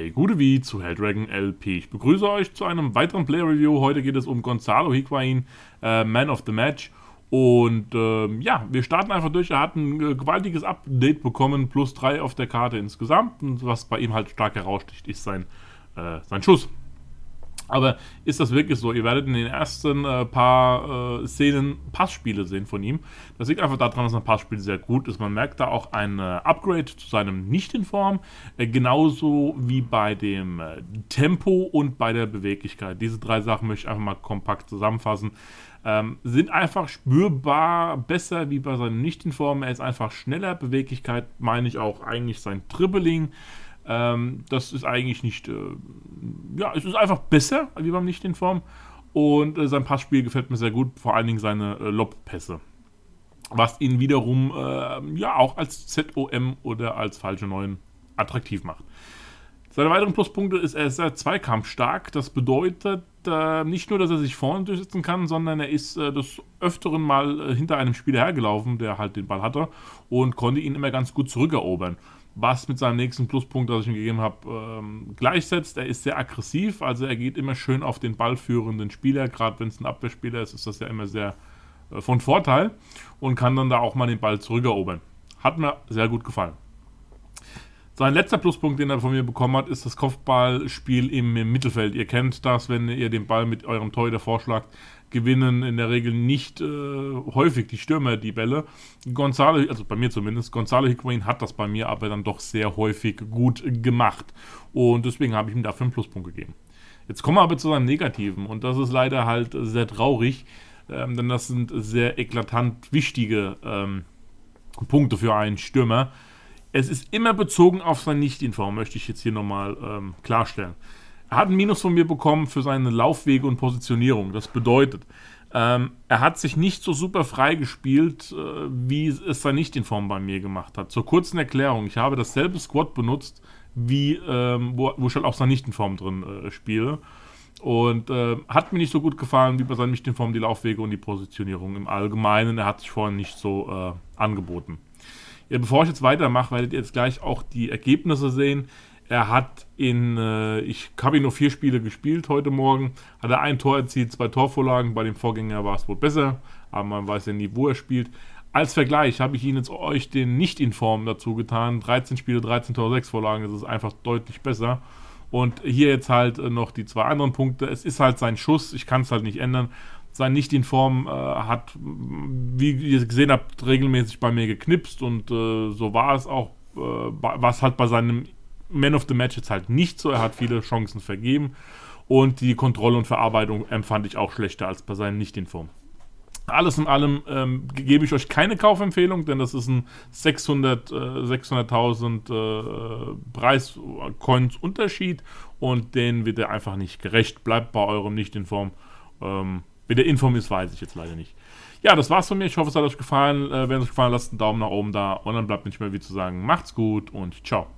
bei Gute Wie zu Helldragon LP. Ich begrüße euch zu einem weiteren Play-Review. Heute geht es um Gonzalo Higuain, äh, Man of the Match. Und ähm, ja, wir starten einfach durch. Er hat ein äh, gewaltiges Update bekommen, plus 3 auf der Karte insgesamt. Und was bei ihm halt stark heraussticht, ist sein, äh, sein Schuss. Aber ist das wirklich so? Ihr werdet in den ersten äh, paar äh, Szenen Passspiele sehen von ihm. Das liegt einfach daran, dass ein Passspiel sehr gut ist. Man merkt da auch ein äh, Upgrade zu seinem Nicht-in-Form, äh, genauso wie bei dem äh, Tempo und bei der Beweglichkeit. Diese drei Sachen möchte ich einfach mal kompakt zusammenfassen. Ähm, sind einfach spürbar besser wie bei seinem Nicht-in-Form. Er ist einfach schneller. Beweglichkeit meine ich auch eigentlich sein Dribbling. Ähm, das ist eigentlich nicht, äh, ja, es ist einfach besser wie beim Nicht in Form. Und äh, sein Passspiel gefällt mir sehr gut, vor allen Dingen seine äh, Lobpässe. Was ihn wiederum ähm, ja auch als ZOM oder als falsche Neuen attraktiv macht. Seine weiteren Pluspunkte ist, er ist sehr zweikampfstark. Das bedeutet, äh, nicht nur, dass er sich vorne durchsetzen kann, sondern er ist äh, des Öfteren mal äh, hinter einem Spieler hergelaufen, der halt den Ball hatte und konnte ihn immer ganz gut zurückerobern. Was mit seinem nächsten Pluspunkt, das ich ihm gegeben habe, ähm, gleichsetzt. Er ist sehr aggressiv, also er geht immer schön auf den ballführenden Spieler. Gerade wenn es ein Abwehrspieler ist, ist das ja immer sehr äh, von Vorteil und kann dann da auch mal den Ball zurückerobern. Hat mir sehr gut gefallen. Sein letzter Pluspunkt, den er von mir bekommen hat, ist das Kopfballspiel im, im Mittelfeld. Ihr kennt das, wenn ihr den Ball mit eurem Torhüter vorschlagt, gewinnen in der Regel nicht äh, häufig die Stürmer die Bälle. Gonzalo, also bei mir zumindest, Gonzalo Higuain hat das bei mir aber dann doch sehr häufig gut gemacht. Und deswegen habe ich ihm dafür einen Pluspunkt gegeben. Jetzt kommen wir aber zu seinem Negativen und das ist leider halt sehr traurig, ähm, denn das sind sehr eklatant wichtige ähm, Punkte für einen Stürmer. Es ist immer bezogen auf sein Nicht-Inform, möchte ich jetzt hier nochmal ähm, klarstellen. Er hat ein Minus von mir bekommen für seine Laufwege und Positionierung. Das bedeutet, ähm, er hat sich nicht so super frei gespielt, äh, wie es sein Nicht-Inform bei mir gemacht hat. Zur kurzen Erklärung: Ich habe dasselbe Squad benutzt, wie, ähm, wo, wo ich halt auch sein Nicht-Inform drin äh, spiele. Und äh, hat mir nicht so gut gefallen wie bei seinem Nicht-Inform die Laufwege und die Positionierung im Allgemeinen. Er hat sich vorhin nicht so äh, angeboten. Ja, bevor ich jetzt weitermache, werdet ihr jetzt gleich auch die Ergebnisse sehen. Er hat in, äh, ich habe ihn nur vier Spiele gespielt heute Morgen, hat er ein Tor erzielt, zwei Torvorlagen, bei dem Vorgänger war es wohl besser, aber man weiß ja nie, wo er spielt. Als Vergleich habe ich ihn jetzt euch den nicht in Form dazu getan, 13 Spiele, 13 Tor, 6 Vorlagen, das ist einfach deutlich besser. Und hier jetzt halt äh, noch die zwei anderen Punkte. Es ist halt sein Schuss, ich kann es halt nicht ändern sein nicht in Form äh, hat, wie ihr gesehen habt, regelmäßig bei mir geknipst und äh, so war es auch, äh, was halt bei seinem Man of the Match jetzt halt nicht so. Er hat viele Chancen vergeben und die Kontrolle und Verarbeitung empfand ich auch schlechter als bei seinen nicht in Form. Alles in allem ähm, gebe ich euch keine Kaufempfehlung, denn das ist ein 600.000 äh, 600 äh, Preis-Coins äh, Unterschied und den wird er einfach nicht gerecht. Bleibt bei eurem nicht in Form. Ähm, wie der Inform ist, weiß ich jetzt leider nicht. Ja, das war's von mir. Ich hoffe, es hat euch gefallen. Äh, wenn es euch gefallen hat, lasst einen Daumen nach oben da. Und dann bleibt nicht mehr wie zu sagen. Macht's gut und ciao.